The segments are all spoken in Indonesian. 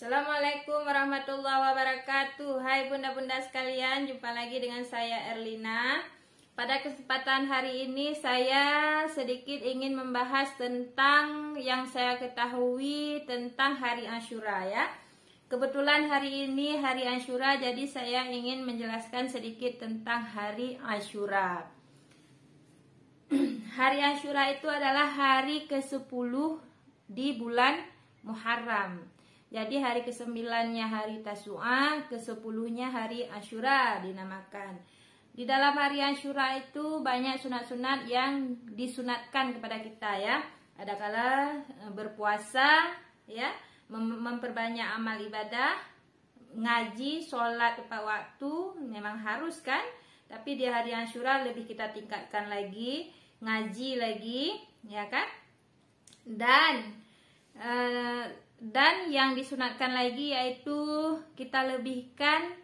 Assalamualaikum warahmatullahi wabarakatuh Hai bunda-bunda sekalian Jumpa lagi dengan saya Erlina Pada kesempatan hari ini Saya sedikit ingin membahas Tentang yang saya ketahui Tentang hari Ashura ya Kebetulan hari ini hari Ashura Jadi saya ingin menjelaskan sedikit Tentang hari Ashura Hari Ashura itu adalah hari ke-10 di bulan Muharram jadi hari kesembilannya hari Tasu'a, kesepuluhnya hari Ashura dinamakan. Di dalam hari Ashura itu banyak sunat-sunat yang disunatkan kepada kita ya. Ada kala e, berpuasa ya, mem memperbanyak amal ibadah, ngaji, sholat tepat waktu memang harus kan. Tapi di hari Ashura lebih kita tingkatkan lagi, ngaji lagi, ya kan? Dan uh, dan yang disunatkan lagi yaitu kita lebihkan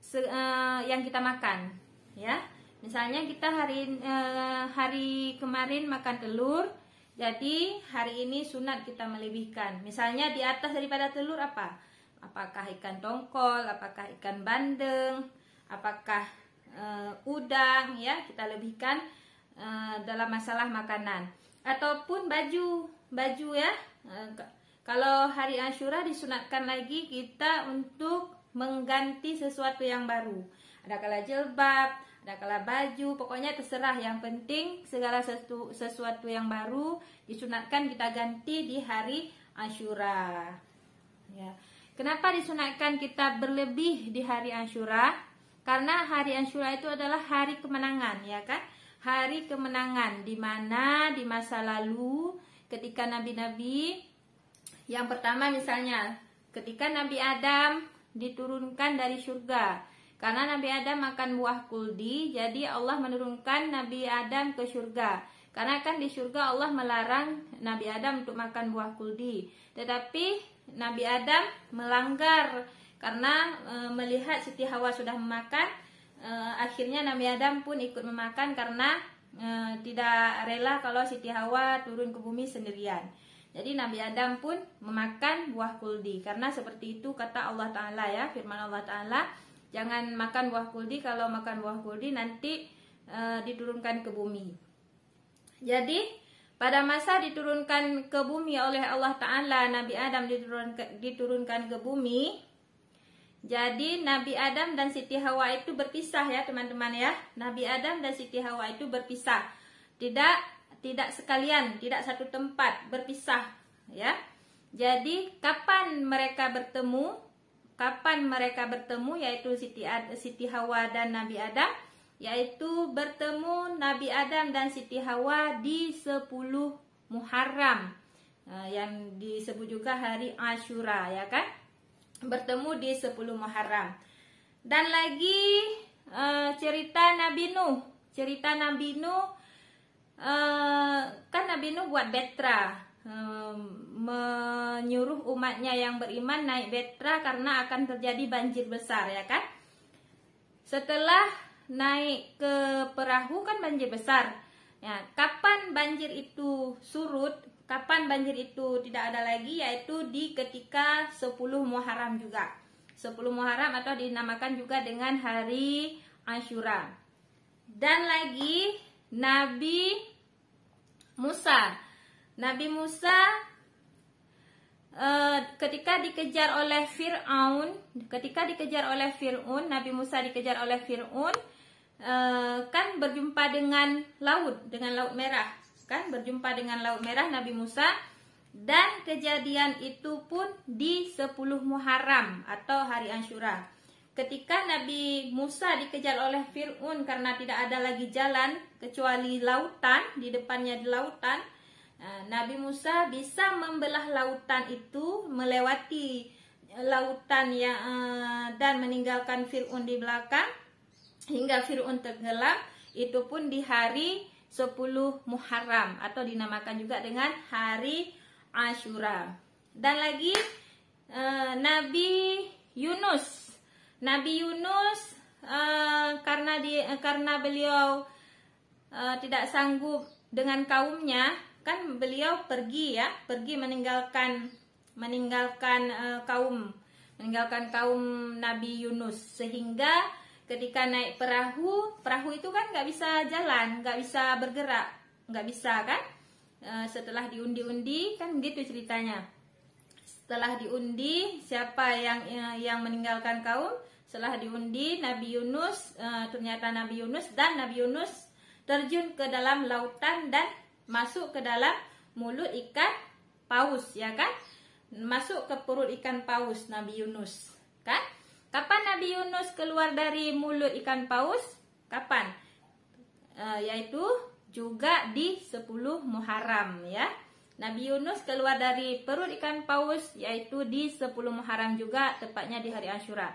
se, uh, yang kita makan ya misalnya kita hari uh, hari kemarin makan telur jadi hari ini sunat kita melebihkan misalnya di atas daripada telur apa apakah ikan tongkol apakah ikan bandeng apakah uh, udang ya kita lebihkan dalam masalah makanan ataupun baju baju ya kalau hari Ashura disunatkan lagi kita untuk mengganti sesuatu yang baru. Ada kala jilbab, ada kala baju, pokoknya terserah. Yang penting segala sesu sesuatu yang baru disunatkan kita ganti di hari Ashura. Ya. Kenapa disunatkan kita berlebih di hari Ashura? Karena hari Ashura itu adalah hari kemenangan, ya kan? Hari kemenangan di mana di masa lalu ketika nabi-nabi yang pertama misalnya ketika Nabi Adam diturunkan dari surga. Karena Nabi Adam makan buah kuldi, jadi Allah menurunkan Nabi Adam ke surga. Karena kan di surga Allah melarang Nabi Adam untuk makan buah kuldi. Tetapi Nabi Adam melanggar karena e, melihat Siti Hawa sudah memakan, e, akhirnya Nabi Adam pun ikut memakan karena e, tidak rela kalau Siti Hawa turun ke bumi sendirian. Jadi Nabi Adam pun memakan buah kuldi karena seperti itu kata Allah Taala ya firman Allah Taala jangan makan buah kuldi kalau makan buah kuldi nanti e, diturunkan ke bumi. Jadi pada masa diturunkan ke bumi oleh Allah Taala Nabi Adam diturunkan, diturunkan ke bumi. Jadi Nabi Adam dan Siti Hawa itu berpisah ya teman-teman ya. Nabi Adam dan Siti Hawa itu berpisah. Tidak tidak sekalian, tidak satu tempat, berpisah, ya. Jadi kapan mereka bertemu? Kapan mereka bertemu yaitu Siti Ad, Siti Hawa dan Nabi Adam? Yaitu bertemu Nabi Adam dan Siti Hawa di 10 Muharram eh, yang disebut juga hari Ashura ya kan? Bertemu di 10 Muharram. Dan lagi eh, cerita Nabi Nuh. Cerita Nabi Nuh Eh, kan Nabi Nuh buat betra menyuruh umatnya yang beriman naik betra karena akan terjadi banjir besar ya kan setelah naik ke perahu kan banjir besar ya kapan banjir itu surut kapan banjir itu tidak ada lagi yaitu di ketika 10 Muharram juga 10 Muharram atau dinamakan juga dengan hari Ashura dan lagi Nabi Musa. Nabi Musa eh, ketika dikejar oleh Fir'aun, ketika dikejar oleh Fir'aun, Nabi Musa dikejar oleh Fir'aun, eh, kan berjumpa dengan laut, dengan laut merah, kan berjumpa dengan laut merah Nabi Musa dan kejadian itu pun di 10 Muharram atau hari Ansyura ketika Nabi Musa dikejar oleh Fir'un karena tidak ada lagi jalan kecuali lautan di depannya di lautan eh, Nabi Musa bisa membelah lautan itu melewati lautan yang eh, dan meninggalkan Fir'un di belakang hingga Fir'un tenggelam itu pun di hari 10 Muharram atau dinamakan juga dengan hari Ashura dan lagi eh, Nabi Yunus Nabi Yunus uh, karena di uh, karena beliau uh, tidak sanggup dengan kaumnya, kan beliau pergi ya, pergi meninggalkan meninggalkan uh, kaum, meninggalkan kaum Nabi Yunus sehingga ketika naik perahu, perahu itu kan nggak bisa jalan, nggak bisa bergerak, nggak bisa kan? Uh, setelah diundi-undi kan gitu ceritanya setelah diundi siapa yang yang meninggalkan kaum setelah diundi Nabi Yunus eh, ternyata Nabi Yunus dan Nabi Yunus terjun ke dalam lautan dan masuk ke dalam mulut ikan paus ya kan masuk ke perut ikan paus Nabi Yunus kan kapan Nabi Yunus keluar dari mulut ikan paus kapan e, yaitu juga di 10 Muharram ya Nabi Yunus keluar dari perut ikan paus yaitu di 10 Muharram juga tepatnya di hari Asyura.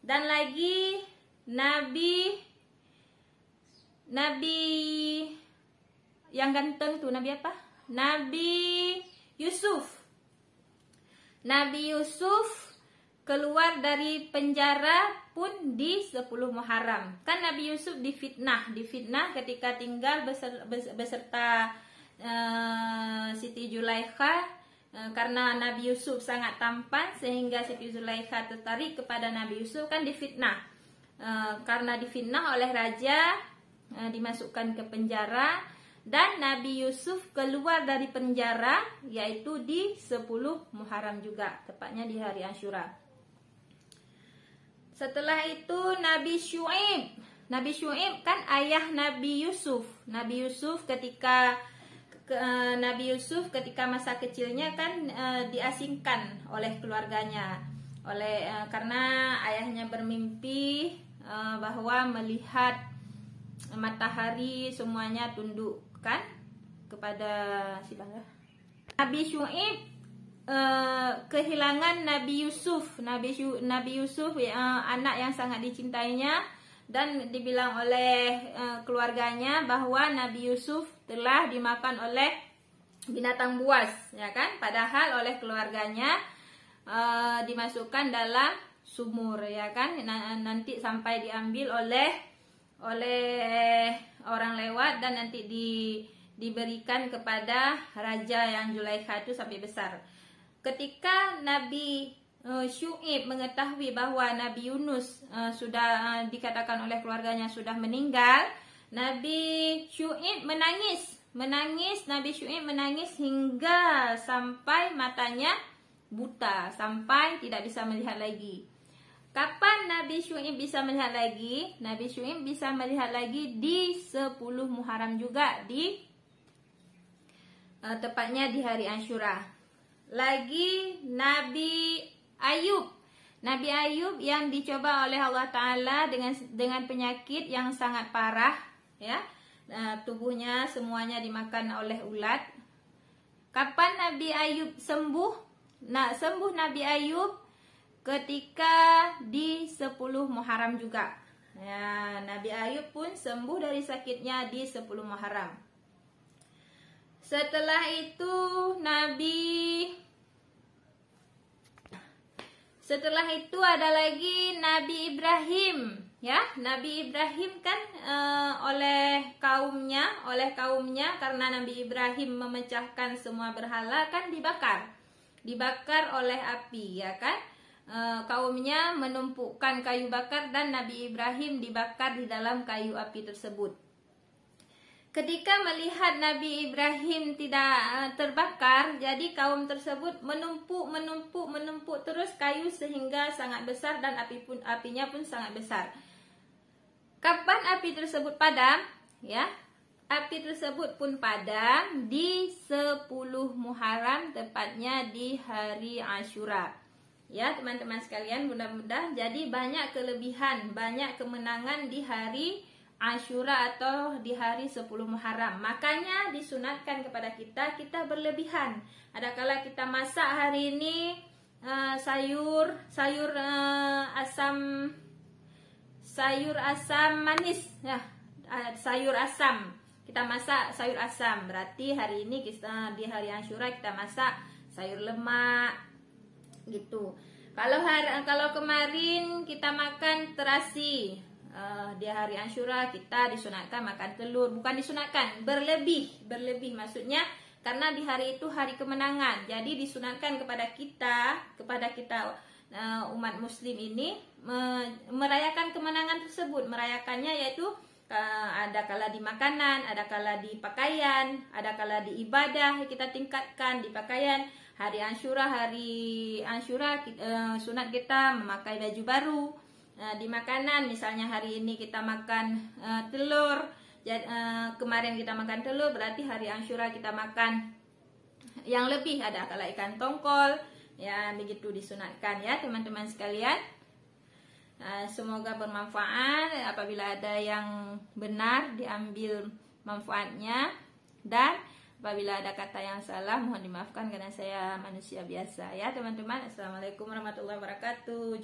Dan lagi Nabi Nabi yang ganteng tuh Nabi apa? Nabi Yusuf. Nabi Yusuf keluar dari penjara pun di 10 Muharram. Kan Nabi Yusuf difitnah, difitnah ketika tinggal beserta, beserta Eh, Siti Siti uh, eh, karena Nabi Yusuf sangat tampan sehingga Siti Julaikha tertarik kepada Nabi Yusuf kan difitnah eh, karena difitnah oleh raja dimasukkan ke penjara dan Nabi Yusuf keluar dari penjara yaitu di 10 Muharram juga tepatnya di hari Ashura. setelah itu Nabi Shu'ib Nabi Shu'ib kan ayah Nabi Yusuf Nabi Yusuf ketika ke, uh, Nabi Yusuf ketika masa kecilnya kan uh, diasingkan oleh keluarganya oleh uh, karena ayahnya bermimpi uh, bahwa melihat matahari semuanya tunduk kan kepada si bangga Nabi Syuib uh, kehilangan Nabi Yusuf Nabi Yusuf uh, anak yang sangat dicintainya dan dibilang oleh e, keluarganya bahwa Nabi Yusuf telah dimakan oleh binatang buas ya kan padahal oleh keluarganya e, dimasukkan dalam sumur ya kan nanti sampai diambil oleh oleh orang lewat dan nanti di diberikan kepada raja yang Julaikha itu sampai besar ketika Nabi uh, Syuib mengetahui bahwa Nabi Yunus uh, sudah uh, dikatakan oleh keluarganya sudah meninggal, Nabi Syuib menangis, menangis Nabi Syuib menangis hingga sampai matanya buta, sampai tidak bisa melihat lagi. Kapan Nabi Syuib bisa melihat lagi? Nabi Syuib bisa melihat lagi di 10 Muharram juga di uh, tepatnya di hari Ashura. Lagi Nabi Ayub Nabi Ayub yang dicoba oleh Allah Taala dengan dengan penyakit yang sangat parah, ya eh, tubuhnya semuanya dimakan oleh ulat. Kapan Nabi Ayub sembuh? Nak sembuh Nabi Ayub ketika di 10 Muharram juga. Ya, Nabi Ayub pun sembuh dari sakitnya di 10 Muharram. Setelah itu Nabi setelah itu ada lagi Nabi Ibrahim, ya. Nabi Ibrahim kan e, oleh kaumnya, oleh kaumnya karena Nabi Ibrahim memecahkan semua berhala kan dibakar. Dibakar oleh api, ya kan? E, kaumnya menumpukan kayu bakar dan Nabi Ibrahim dibakar di dalam kayu api tersebut. Ketika melihat Nabi Ibrahim tidak eh, terbakar, jadi kaum tersebut menumpuk, menumpuk, menumpuk terus kayu sehingga sangat besar dan api pun apinya pun sangat besar. Kapan api tersebut padam? Ya, api tersebut pun padam di 10 Muharram tepatnya di hari Ashura. Ya, teman-teman sekalian, mudah mudah jadi banyak kelebihan, banyak kemenangan di hari Ashura atau di hari 10 Muharram. Makanya disunatkan kepada kita kita berlebihan. Adakala kita masak hari ini uh, sayur sayur uh, asam sayur asam manis. ya, uh, sayur asam. Kita masak sayur asam. Berarti hari ini kita di hari Ashura kita masak sayur lemak gitu. Kalau hari, kalau kemarin kita makan terasi, uh, di hari Ansyura kita disunatkan makan telur bukan disunatkan berlebih berlebih maksudnya karena di hari itu hari kemenangan jadi disunatkan kepada kita kepada kita uh, umat muslim ini me merayakan kemenangan tersebut merayakannya yaitu uh, ada kala di makanan ada kala di pakaian ada kala di ibadah kita tingkatkan di pakaian hari Ansyura hari Ansyura uh, sunat kita memakai baju baru Eh, di makanan misalnya hari ini kita makan uh, telur jad, uh, eh, kemarin kita makan telur berarti hari Asyura kita makan yang lebih ada kalau ikan tongkol ya begitu disunatkan ya teman-teman sekalian uh, semoga bermanfaat apabila ada yang benar diambil manfaatnya dan apabila ada kata yang salah mohon dimaafkan karena saya manusia biasa ya teman-teman assalamualaikum warahmatullahi wabarakatuh